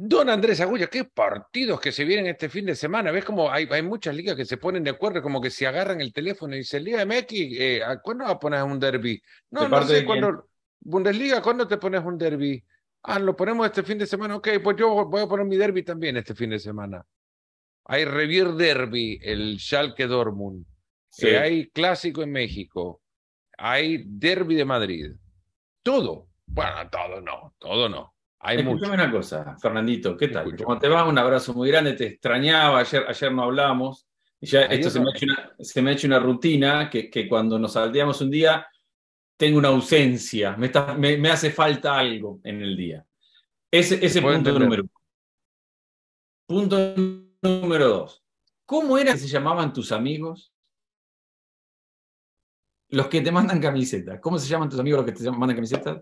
Don Andrés Agulla, qué partidos que se vienen este fin de semana. Ves cómo hay, muchas ligas que se ponen de acuerdo, como que se agarran el teléfono y dicen, Liga MX, eh, ¿cuándo vas a poner un derby? No, no sé, cuándo, Bundesliga, ¿cuándo te pones un derby? Ah, lo ponemos este fin de semana. Ok, pues yo voy a poner mi derby también este fin de semana. Hay Revier Derby, el Schalke Dortmund. Sí. Eh, hay Clásico en México. Hay Derby de Madrid. Todo. Bueno, todo no, todo no Escúchame una cosa, Fernandito, ¿qué tal? te vas? Un abrazo muy grande, te extrañaba, ayer, ayer no hablamos, ya esto se me, ha hecho una, rutina que, que cuando nos salteamos un día, tengo una ausencia, me, me, hace falta algo en el día. Ese, ese punto número uno. Punto número dos. ¿Cómo eran que se llamaban tus amigos? Los que te mandan camisetas. ¿Cómo se llaman tus amigos los que te mandan camisetas?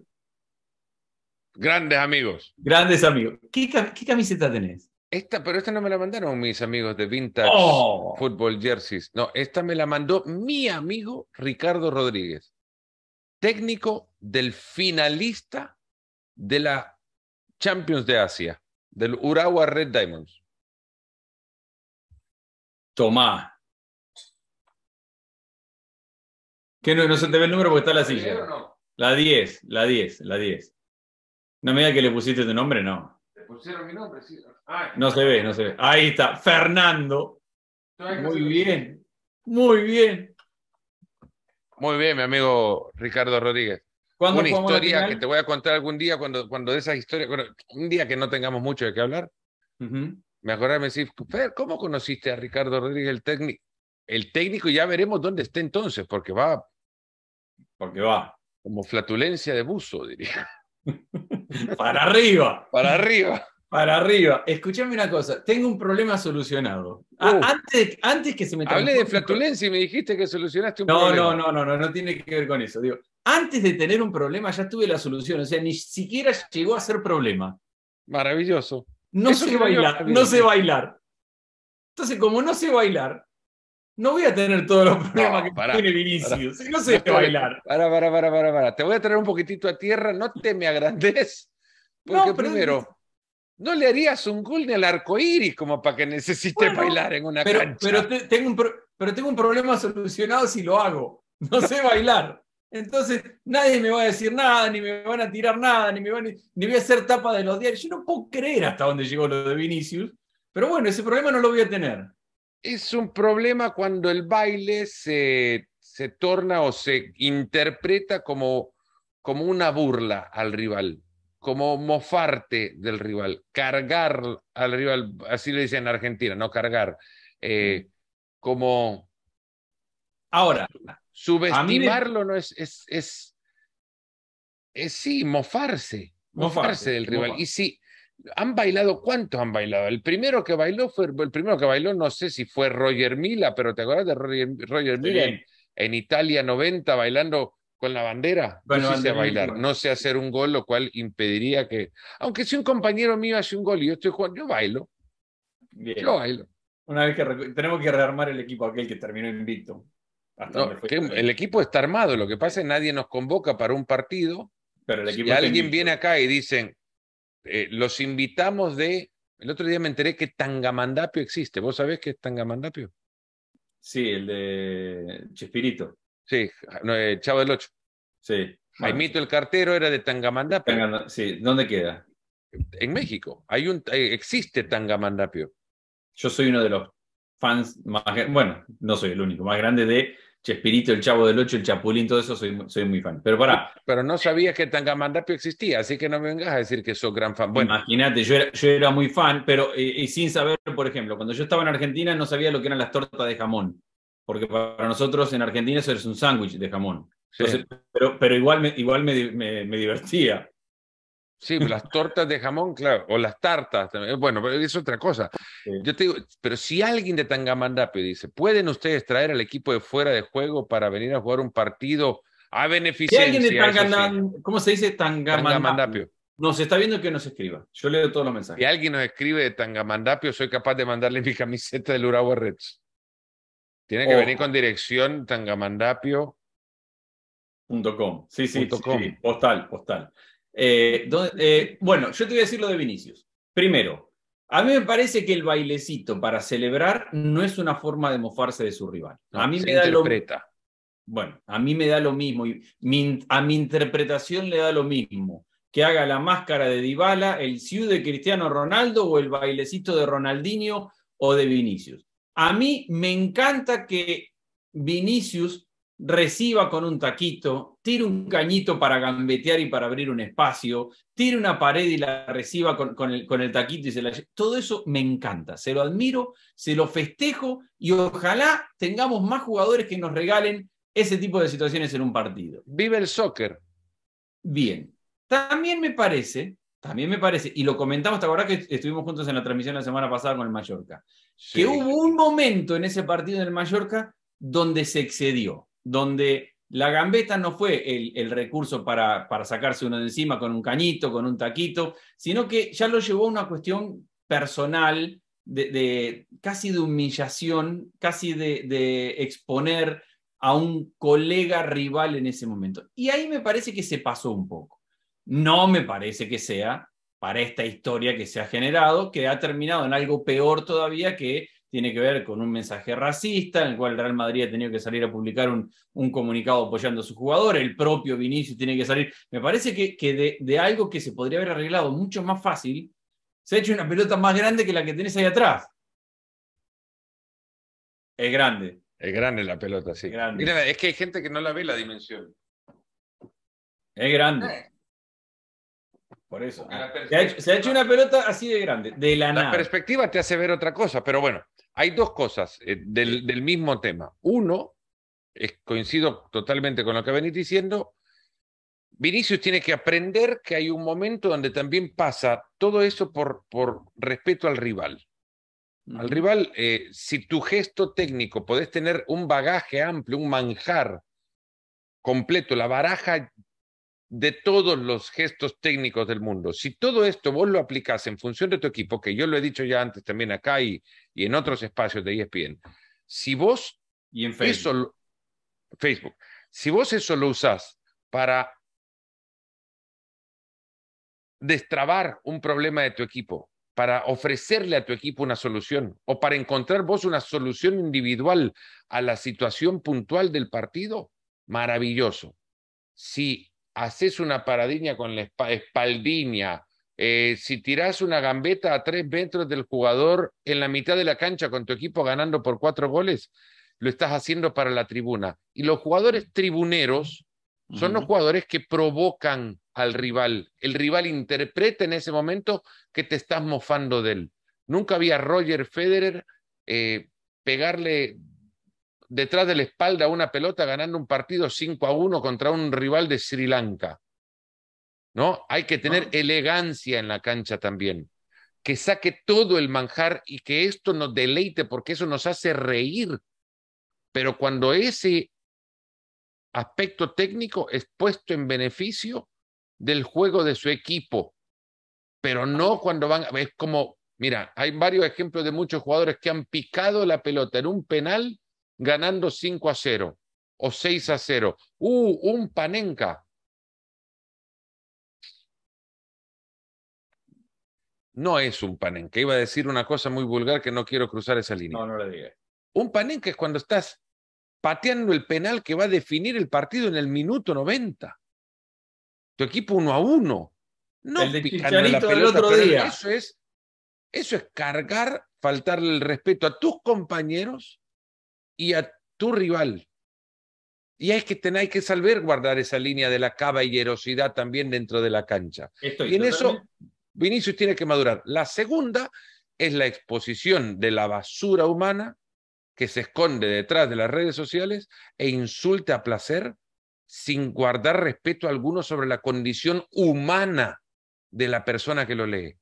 Grandes amigos. Grandes amigos. ¿Qué, camiseta tenés? Esta, pero esta no me la mandaron mis amigos de Vintage oh. Football Jerseys. No, esta me la mandó mi amigo Ricardo Rodríguez, técnico del finalista de la Champions de Asia, del Urawa Red Diamonds. Tomá. Que no, se te ve el número porque está la silla. La 10, la 10, la 10. No me diga que le pusiste tu nombre, no. Le pusieron mi nombre, sí. no se ve, no se ve. Ahí está, Fernando. Muy bien, muy bien. Muy bien, mi amigo Ricardo Rodríguez. Una historia que te voy a contar algún día cuando, cuando de esas historias, un día que no tengamos mucho de qué hablar. Me acordé, ¿cómo conociste a Ricardo Rodríguez, el técnico? El técnico ya veremos dónde esté entonces, porque va. Porque va. Como flatulencia de buzo, diría. Para arriba. Para arriba. Para arriba. Escúchame una cosa. Tengo un problema solucionado. Uh. antes, que se me... Hablé de flatulencia y me dijiste que solucionaste un problema. No, no, no, no, no tiene que ver con eso. antes de tener un problema ya tuve la solución. O sea, ni siquiera llegó a ser problema. Maravilloso. No sé bailar, no sé bailar. Entonces, como no sé bailar, no voy a tener todos los problemas que tiene Vinicius. no sé bailar. Para, para, para, para, para. Te voy a tener un poquitito a tierra, no te me agrandes. Porque primero, no le harías un gol ni al arco iris como para que necesite bailar en una pero, cancha. Pero, tengo un pero tengo un problema solucionado si lo hago. No sé bailar. Entonces nadie me va a decir nada, ni me van a tirar nada, ni, me van ni voy a hacer tapa de los diarios. Yo no puedo creer hasta dónde llegó lo de Vinicius. Pero bueno, ese problema no lo voy a tener es un problema cuando el baile se, se torna o se interpreta como, como una burla al rival, como mofarte del rival, cargar al rival, así lo dicen en Argentina, no cargar, eh, como... Ahora, subestimarlo no es es, es, sí, mofarse, mofarse, del rival. Y sí han bailado, ¿cuántos han bailado? El primero que bailó fue, el primero que bailó, no sé si fue Roger Mila, pero ¿te acuerdas de Roger, Mila en, Italia 90 bailando con la bandera? no sé bailar, no sé hacer un gol, lo cual impediría que, aunque si un compañero mío hace un gol y yo estoy jugando, yo bailo. Yo bailo. Una vez que tenemos que rearmar el equipo aquel que terminó invicto. el equipo está armado, lo que pasa es que nadie nos convoca para un partido. Pero y alguien viene acá y dicen, eh, los invitamos de... El otro día me enteré que Tangamandapio existe. ¿Vos sabés qué es Tangamandapio? Sí, el de Chespirito. Sí, eh, Chavo del Ocho. Sí. Jaimito el cartero era de Tangamandapio. sí, ¿dónde queda? En México. Hay un, eh, existe Tangamandapio. Yo soy uno de los fans más, bueno, no soy el único, más grande de Chespirito, el Chavo del Ocho, el Chapulín, todo eso, soy, muy fan. Pero para, Pero no sabías que Tangamandapio existía, así que no me vengas a decir que soy gran fan. Bueno. Imagínate, yo era, muy fan, pero eh, y sin saber, por ejemplo, cuando yo estaba en Argentina no sabía lo que eran las tortas de jamón, porque para nosotros en Argentina eso es un sándwich de jamón. pero, igual, me, igual me divertía. Sí, pues, las tortas de jamón, claro, o las tartas, también. Eh, bueno, es otra cosa. Yo te digo, pero si alguien de Tangamandapio pues, dice, ¿pueden ustedes traer al equipo de fuera de juego para venir a jugar un partido a beneficio? de Tangamandapio, ¿cómo se dice Tangamandapio? Pues. Nos está viendo que nos escriba. Yo leo todos los mensajes. Si alguien nos escribe de Tangamandapio, soy capaz de mandarle mi camiseta del Urawa Reds. Tiene que venir con dirección tangamandapio.com. Sí, sí, sí, postal, postal. Eh, eh, bueno, yo te voy a decir lo de Vinicius. Primero, a mí me parece que el bailecito para celebrar no es una forma de mofarse de su rival. a mí me da lo bueno, a mí me da lo mismo y a mi interpretación le da lo mismo que haga la máscara de Dybala, el Ciu de Cristiano Ronaldo o el bailecito de Ronaldinho o de Vinicius. A mí me encanta que Vinicius reciba con un taquito, tire un cañito para gambetear y para abrir un espacio, tire una pared y la reciba con, el, taquito y se la Todo eso me encanta, se lo admiro, se lo festejo y ojalá tengamos más jugadores que nos regalen ese tipo de situaciones en un partido. Vive el soccer. Bien. También me parece, también me parece, y lo comentamos, ¿te acordás que estuvimos juntos en la transmisión la semana pasada con el Mallorca? Que hubo un momento en ese partido del Mallorca donde se excedió donde la gambeta no fue el, recurso para, sacarse uno de encima con un cañito, con un taquito, sino que ya lo llevó a una cuestión personal, de, casi de humillación, casi de, exponer a un colega rival en ese momento. Y ahí me parece que se pasó un poco. No me parece que sea para esta historia que se ha generado, que ha terminado en algo peor todavía que tiene que ver con un mensaje racista, en el cual el Real Madrid ha tenido que salir a publicar un, comunicado apoyando a su jugador, el propio Vinicius tiene que salir. Me parece que, de, algo que se podría haber arreglado mucho más fácil, se ha hecho una pelota más grande que la que tenés ahí atrás. Es grande. Es grande la pelota, sí. grande es que hay gente que no la ve la dimensión. Es grande. Eh. Por eso. Se ha, hecho, una pelota así de grande, de la, perspectiva te hace ver otra cosa, pero bueno, hay dos cosas eh, del, mismo tema. Uno, es, coincido totalmente con lo que venís diciendo, Vinicius tiene que aprender que hay un momento donde también pasa todo eso por, por respeto al rival. Al rival, eh, si tu gesto técnico podés tener un bagaje amplio, un manjar completo, la baraja de todos los gestos técnicos del mundo. Si todo esto vos lo aplicás en función de tu equipo, que yo lo he dicho ya antes también acá y, y en otros espacios de ESPN, si vos y en Facebook. Facebook, si vos eso lo usás para destrabar un problema de tu equipo, para ofrecerle a tu equipo una solución o para encontrar vos una solución individual a la situación puntual del partido, maravilloso. Si haces una paradiña con la espaldilla, eh, si tiras una gambeta a tres metros del jugador en la mitad de la cancha con tu equipo ganando por cuatro goles, lo estás haciendo para la tribuna. Y los jugadores tribuneros son los jugadores que provocan al rival. El rival interpreta en ese momento que te estás mofando de él. Nunca había Roger Federer eh, pegarle detrás de la espalda una pelota ganando un partido 5 a 1 contra un rival de Sri Lanka. ¿No? Hay que tener ah. elegancia en la cancha también. Que saque todo el manjar y que esto nos deleite porque eso nos hace reír. Pero cuando ese aspecto técnico es puesto en beneficio del juego de su equipo, pero no ah. cuando van, es como, mira, hay varios ejemplos de muchos jugadores que han picado la pelota en un penal ganando 5 a 0 o 6 a 0. ¡Uh, un panenca! No es un panenca. Iba a decir una cosa muy vulgar que no quiero cruzar esa línea. No, no le digas. Un panenca es cuando estás pateando el penal que va a definir el partido en el minuto 90. Tu equipo uno a uno. No el otro Eso es, eso es cargar, faltarle el respeto a tus compañeros y a tu rival. Y es que tenéis que salvar guardar esa línea de la caballerosidad también dentro de la cancha. y en eso Vinicius tiene que madurar. La segunda es la exposición de la basura humana que se esconde detrás de las redes sociales e insulta a placer sin guardar respeto alguno sobre la condición humana de la persona que lo lee.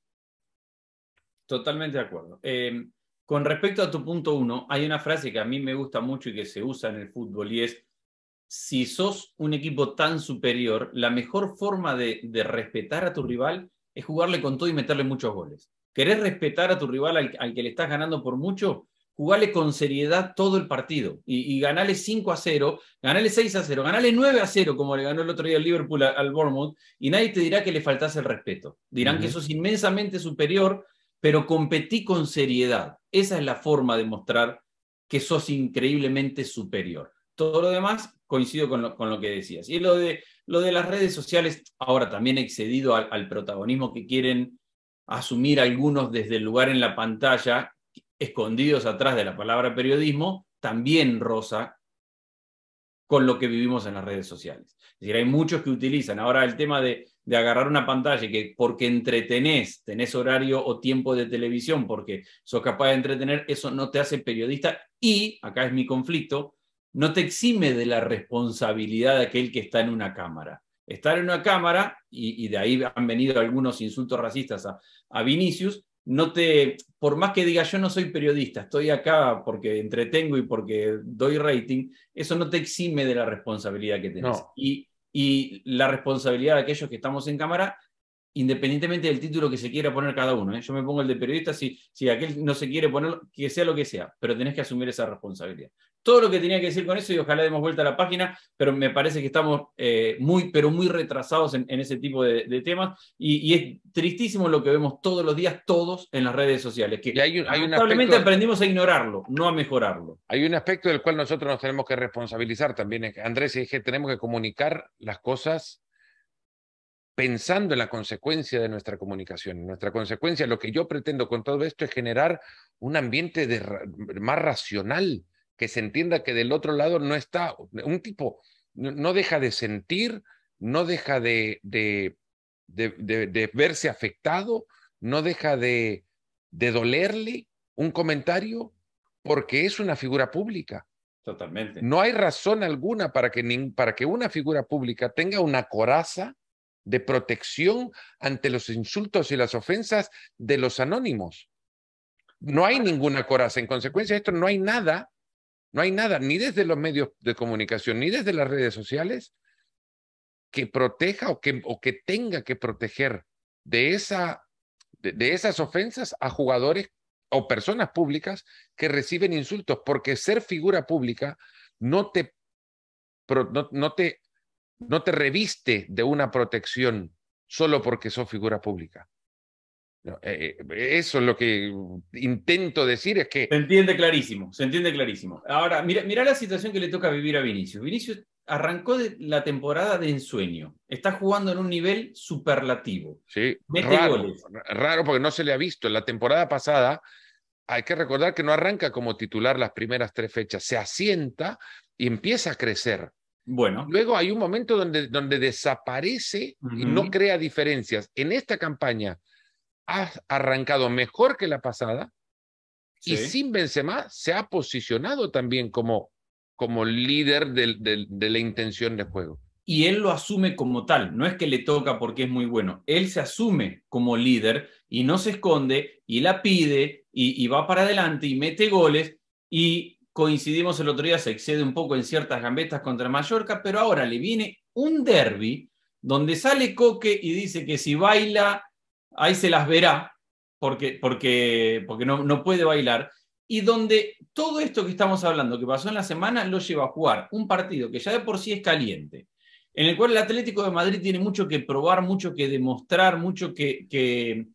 Totalmente de acuerdo. Eh, con respecto a tu punto uno, hay una frase que a mí me gusta mucho y que se usa en el fútbol y es, si sos un equipo tan superior, la mejor forma de, respetar a tu rival es jugarle con todo y meterle muchos goles. ¿Querés respetar a tu rival al, que le estás ganando por mucho? Jugale con seriedad todo el partido y, y, ganale 5 a 0, ganale 6 a 0, ganale 9 a 0, como le ganó el otro día el Liverpool al, Bournemouth, y nadie te dirá que le faltase el respeto. Dirán que sos inmensamente superior pero competí con seriedad. Esa es la forma de mostrar que sos increíblemente superior. Todo lo demás coincido con lo, que decías. Y lo de, las redes sociales, ahora también excedido al, al protagonismo que quieren asumir algunos desde el lugar en la pantalla, escondidos atrás de la palabra periodismo, también rosa con lo que vivimos en las redes sociales. Es decir, hay muchos que utilizan ahora el tema de de agarrar una pantalla que porque entretenés, tenés horario o tiempo de televisión, porque sos capaz de entretener, eso no te hace periodista y, acá es mi conflicto, no te exime de la responsabilidad de aquel que está en una cámara. Estar en una cámara, y, de ahí han venido algunos insultos racistas a, Vinicius, no te, por más que diga yo no soy periodista, estoy acá porque entretengo y porque doy rating, eso no te exime de la responsabilidad que tenés. Y y la responsabilidad de aquellos que estamos en cámara, independientemente del título que se quiera poner cada uno. ¿eh? Yo me pongo el de periodista, si, si aquel no se quiere poner, que sea lo que sea, pero tenés que asumir esa responsabilidad todo lo que tenía que decir con eso y ojalá demos vuelta a la página, pero me parece que estamos eh, muy, pero muy retrasados en, ese tipo de, temas y, es tristísimo lo que vemos todos los días, todos en las redes sociales, que hay, aprendimos a ignorarlo, no a mejorarlo. Hay un aspecto del cual nosotros nos tenemos que responsabilizar también, Andrés, y es tenemos que comunicar las cosas pensando en la consecuencia de nuestra comunicación. Nuestra consecuencia, lo que yo pretendo con todo esto es generar un ambiente más racional, que se entienda que del otro lado no está, un tipo no deja de sentir, no deja de, de, verse afectado, no deja de, dolerle un comentario porque es una figura pública. Totalmente. No hay razón alguna para que, para que una figura pública tenga una coraza de protección ante los insultos y las ofensas de los anónimos. No hay ninguna coraza. En consecuencia esto, no hay nada no hay nada, ni desde los medios de comunicación, ni desde las redes sociales, que proteja o que, o que tenga que proteger de, esa, de, esas ofensas a jugadores o personas públicas que reciben insultos, porque ser figura pública no te, no, te, no te reviste de una protección solo porque sos figura pública. Eh, eh, eso es lo que intento decir, es que... Se entiende clarísimo, se entiende clarísimo. Ahora, mira, mira la situación que le toca vivir a Vinicius. Vinicius arrancó de la temporada de ensueño, está jugando en un nivel superlativo. Sí, raro, porque no se le ha visto. En La temporada pasada, hay que recordar que no arranca como titular las primeras tres fechas, se asienta y empieza a crecer. Bueno. Luego hay un momento donde, donde desaparece y no crea diferencias. En esta campaña ha arrancado mejor que la pasada y sin Benzema se ha posicionado también como, como líder de la intención de juego. Y él lo asume como tal, no es que le toca porque es muy bueno, él se asume como líder y no se esconde y la pide y, y va para adelante y mete goles y coincidimos el otro día, se excede un poco en ciertas gambetas contra Mallorca, pero ahora le viene un derby donde sale Coque y dice que si baila ahí se las verá, porque, porque, porque no, no puede bailar, y donde todo esto que estamos hablando, que pasó en la semana, lo lleva a jugar un partido que ya de por sí es caliente, en el cual el Atlético de Madrid tiene mucho que probar, mucho que demostrar, mucho que, que,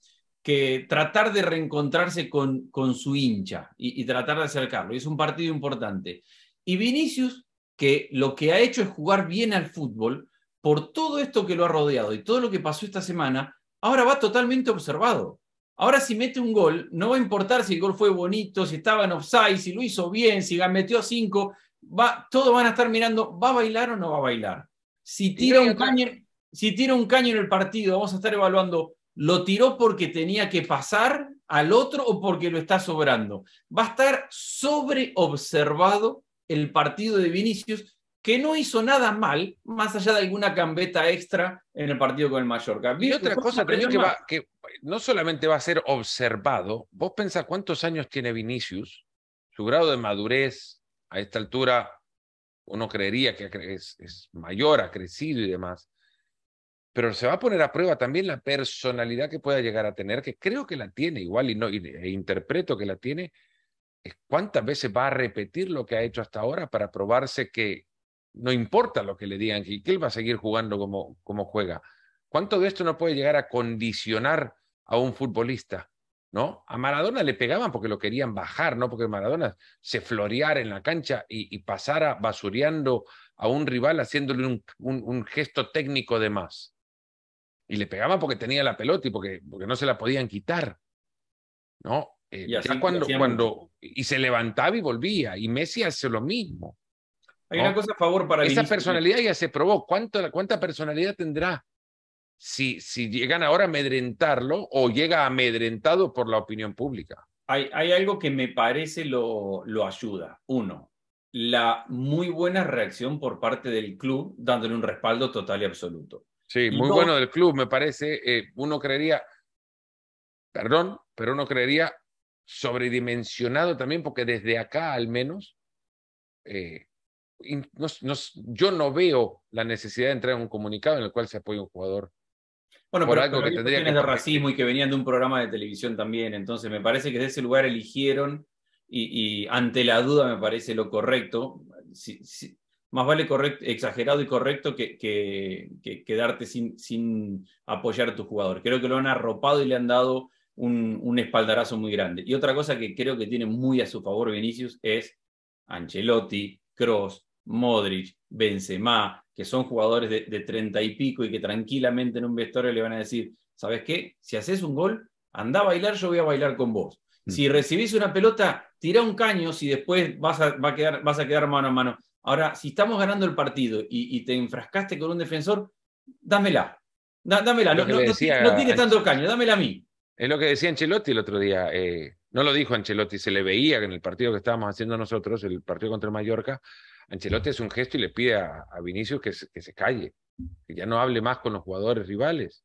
tratar de reencontrarse con, con su hincha y, y, tratar de acercarlo. Y es un partido importante. Y Vinicius, que lo que ha hecho es jugar bien al fútbol, por todo esto que lo ha rodeado y todo lo que pasó esta semana, Ahora va totalmente observado. Ahora si mete un gol, no va a importar si el gol fue bonito, si estaba en offside, si lo hizo bien, si metió cinco, va, todos van a estar mirando, ¿va a bailar o no va a bailar? Si tira, un caño, si tira un caño en el partido, vamos a estar evaluando, ¿lo tiró porque tenía que pasar al otro o porque lo está sobrando? Va a estar sobre observado el partido de Vinicius que no hizo nada mal, más allá de alguna cambeta extra en el partido con el Mallorca. Y otra cosa creo que, va, no solamente va a ser observado, vos pensás cuántos años tiene Vinicius, su grado de madurez a esta altura, uno creería que es, mayor, ha crecido y demás, pero se va a poner a prueba también la personalidad que pueda llegar a tener, que creo que la tiene igual y no, e interpreto que la tiene, cuántas veces va a repetir lo que ha hecho hasta ahora para probarse que, no importa lo que le digan, que él va a seguir jugando como, como juega. ¿Cuánto de esto no puede llegar a condicionar a un futbolista? ¿No? A Maradona le pegaban porque lo querían bajar, no porque Maradona se floreara en la cancha y, pasara basureando a un rival haciéndole un, gesto técnico de más. Y le pegaban porque tenía la pelota y porque, porque no se la podían quitar. ¿No? Eh, cuando, cuando. Y se levantaba y volvía. Y Messi hace lo mismo. Hay una cosa a favor para Esa personalidad ya se probó. ¿Cuánto, ¿Cuánta personalidad tendrá? Si, si llegan ahora a amedrentarlo o llega amedrentado por la opinión pública. Hay, hay, algo que me parece lo, lo, ayuda. Uno, la muy buena reacción por parte del club dándole un respaldo total y absoluto. Sí, muy bueno del club, me parece. Eh, uno creería, perdón, pero uno creería sobredimensionado también porque desde acá al menos eh, yo no veo la necesidad de entrar en un comunicado en el cual se apoya un jugador. Bueno, por pero, algo que tendría de racismo y que venían de un programa de televisión también, entonces me parece que de ese lugar eligieron y, ante la duda me parece lo correcto. más vale correcto, exagerado y correcto que, que, que quedarte sin, sin, apoyar a tu jugador. Creo que lo han arropado y le han dado un, un, espaldarazo muy grande. Y otra cosa que creo que tiene muy a su favor Vinicius es Ancelotti, Cross, Modric, Benzema, que son jugadores de treinta y pico y que tranquilamente en un vestuario le van a decir, ¿sabes qué? Si haces un gol, anda a bailar, yo voy a bailar con vos. Mm. Si recibís una pelota, tira un caño si después vas a, quedar, a mano a mano. Ahora, si estamos ganando el partido y, te enfrascaste con un defensor, dámela. dámela, no, tiene tanto caño, dámela a mí. Es lo que decía Ancelotti el otro día. Eh, no lo dijo Ancelotti, se le veía que en el partido que estábamos haciendo nosotros, el partido contra Mallorca, Ancelotti hace un gesto y le pide a, a Vinicius que se, que se calle, que ya no hable más con los jugadores rivales.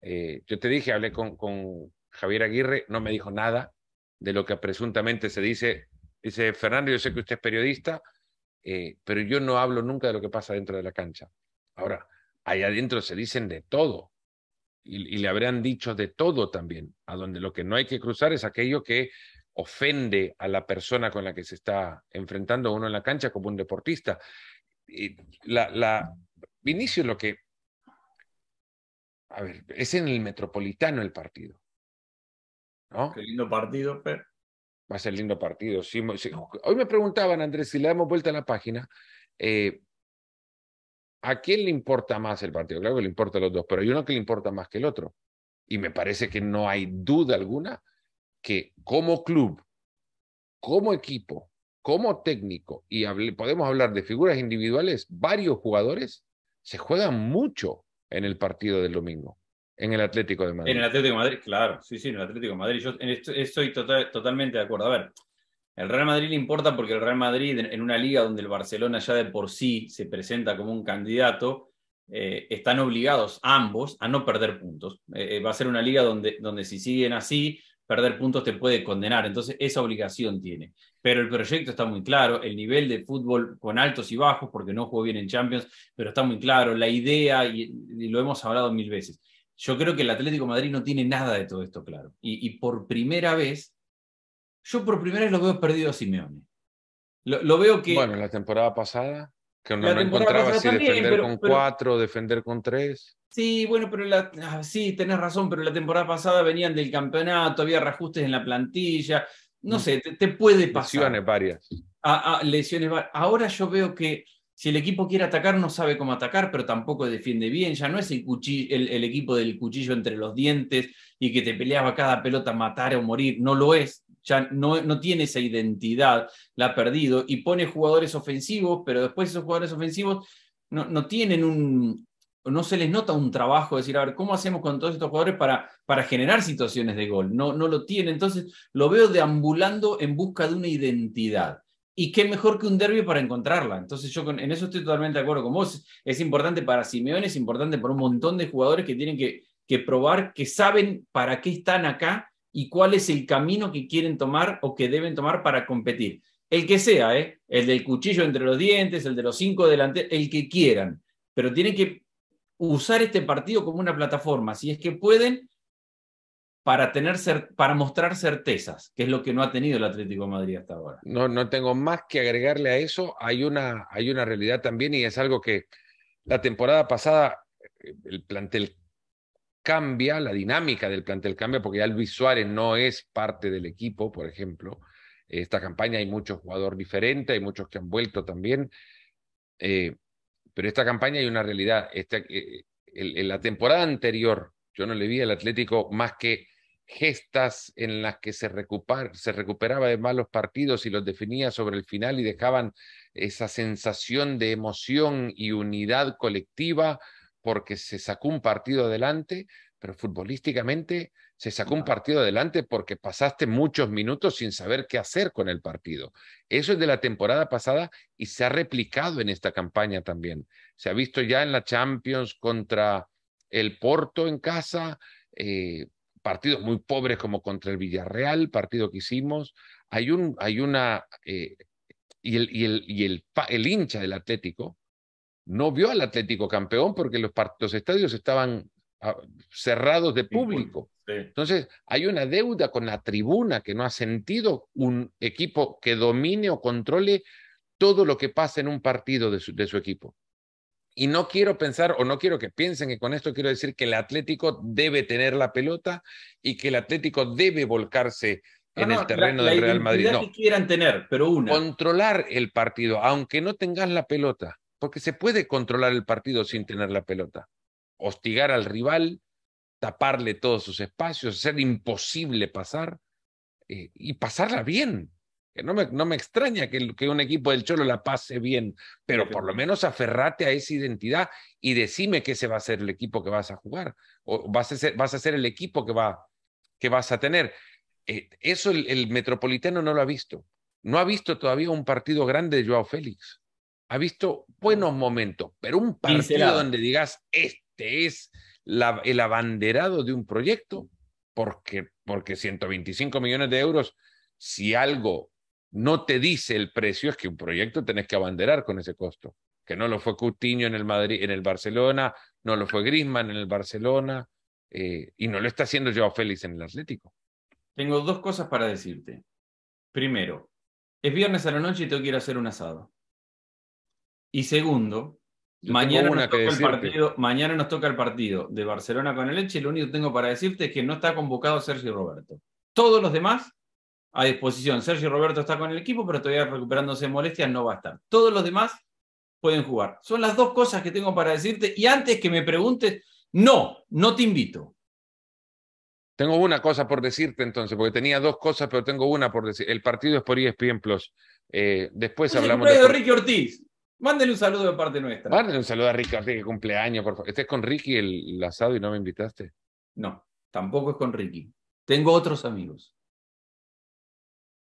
Eh, yo te dije, hablé con, con Javier Aguirre, no me dijo nada de lo que presuntamente se dice. Dice, Fernando, yo sé que usted es periodista, eh, pero yo no hablo nunca de lo que pasa dentro de la cancha. Ahora, allá adentro se dicen de todo y, y, le habrán dicho de todo también, a donde lo que no hay que cruzar es aquello que ofende a la persona con la que se está enfrentando uno en la cancha como un deportista. Y la, la, lo que... A ver, es en el Metropolitano el partido. ¿no? Qué lindo partido, Va a ser lindo partido. Sí, Hoy me preguntaban, Andrés, si le damos vuelta a la página, eh, ¿a quién le importa más el partido? Claro que le importa a los dos, pero hay uno que le importa más que el otro. Y me parece que no hay duda alguna que como club, como equipo, como técnico, y podemos hablar de figuras individuales, varios jugadores se juegan mucho en el partido del domingo, en el Atlético de Madrid. En el Atlético de Madrid, claro, sí, sí, en el Atlético de Madrid. Yo estoy tota, totalmente de acuerdo. A ver, el Real Madrid le importa porque el Real Madrid, en una liga donde el Barcelona ya de por sí se presenta como un candidato, eh, están obligados ambos a no perder puntos. Eh, eh, va a ser una liga donde, donde si siguen así, perder puntos te puede condenar. Entonces, esa obligación tiene. Pero el proyecto está muy claro, el nivel de fútbol con altos y bajos, porque no jugó bien en Champions, pero está muy claro, la idea, y, lo hemos hablado mil veces. Yo creo que el Atlético Madrid no tiene nada de todo esto claro. Y, por primera vez, yo por primera vez lo veo perdido a Simeone. Lo, veo que. Bueno, la temporada pasada, que no, no encontraba si defender con cuatro, defender con tres. Sí, bueno, pero ah, sí, tenés razón, pero la temporada pasada venían del campeonato, había reajustes en la plantilla, no mm. sé, te, puede pasar. Lesiones varias. Ah, ah, lesiones Ahora yo veo que si el equipo quiere atacar, no sabe cómo atacar, pero tampoco defiende bien. Ya no es el, el, equipo del cuchillo entre los dientes y que te peleaba cada pelota matar o morir. No lo es. Ya no, no tiene esa identidad, la ha perdido y pone jugadores ofensivos, pero después esos jugadores ofensivos no, no tienen un, no se les nota un trabajo, decir, a ver, ¿cómo hacemos con todos estos jugadores para, para generar situaciones de gol? No, no lo tiene, entonces lo veo deambulando en busca de una identidad. Y qué mejor que un derby para encontrarla. Entonces yo en eso estoy totalmente de acuerdo con vos. Es importante para Simeone, es importante para un montón de jugadores que tienen que, que probar, que saben para qué están acá y cuál es el camino que quieren tomar o que deben tomar para competir. El que sea, ¿eh? el del cuchillo entre los dientes, el de los cinco delanteros, el que quieran. Pero tienen que usar este partido como una plataforma, si es que pueden, para, tener para mostrar certezas, que es lo que no ha tenido el Atlético de Madrid hasta ahora. No, no tengo más que agregarle a eso. Hay una, hay una realidad también y es algo que la temporada pasada eh, el plantel cambia, la dinámica del plantel cambia, porque ya Luis Suárez no es parte del equipo, por ejemplo. Esta campaña hay muchos jugadores diferentes, hay muchos que han vuelto también. Eh, pero esta campaña hay una realidad. Esta, eh, eh, en la temporada anterior, yo no le vi al Atlético más que gestas en las que se, se recuperaba de malos partidos y los definía sobre el final y dejaban esa sensación de emoción y unidad colectiva porque se sacó un partido adelante, pero futbolísticamente se sacó un partido adelante porque pasaste muchos minutos sin saber qué hacer con el partido. Eso es de la temporada pasada y se ha replicado en esta campaña también. Se ha visto ya en la Champions contra el Porto en casa, eh, partidos muy pobres como contra el Villarreal, partido que hicimos. Hay, un, hay una... Eh, y, el, y, el, hincha del Atlético no vio al Atlético campeón porque los, los estadios estaban ah, cerrados de público. Entonces, hay una deuda con la tribuna que no ha sentido un equipo que domine o controle todo lo que pasa en un partido de su, equipo. Y no quiero pensar o no quiero que piensen que con esto quiero decir que el Atlético debe tener la pelota y que el Atlético debe volcarse en el terreno del Real Madrid. No, que quieran tener, pero una. Controlar el partido, aunque no tengas la pelota, porque se puede controlar el partido sin tener la pelota. Hostigar al rival, taparle todos sus espacios, hacer imposible pasar eh, y pasarla bien. Que no, me, no me extraña que, que, un equipo del Cholo la pase bien, pero por lo menos aferrate a esa identidad y decime que ese va a ser el equipo que vas a jugar o vas a ser, vas a ser el equipo que, va, que vas a tener. Eh, eso el, Metropolitano no lo ha visto. No ha visto todavía un partido grande de Joao Félix ha visto buenos momentos, pero un partido donde digas, este es el abanderado de un proyecto, porque, porque 125 millones de euros, si algo no te dice el precio, es que un proyecto tenés que abanderar con ese costo, que no lo fue Coutinho en el, Madrid, en el Barcelona, no lo fue Grisman en el Barcelona, eh, y no lo está haciendo Joao Félix en el Atlético. Tengo dos cosas para decirte. Primero, es viernes a la noche y tengo que hacer un asado. Y segundo, Mañana nos, toca el partido, mañana nos toca el partido de Barcelona con el y Lo único que tengo para decirte es que no está convocado Sergio Roberto. Todos los demás a disposición. Sergio Roberto está con el equipo, pero todavía recuperándose de molestias no va a estar. Todos los demás pueden jugar. Son las dos cosas que tengo para decirte. Y antes que me preguntes, no, no te invito. Tengo una cosa por decirte entonces, porque tenía dos cosas, pero tengo una por decir. El partido es por ESPN eh, después pues hablamos. El de... Ricky Ortiz. Mándele un saludo de parte nuestra. Mándale un saludo a Ricky, que cumpleaños, por favor. ¿Este con Ricky el, el asado y no me invitaste? No, tampoco es con Ricky. Tengo otros amigos.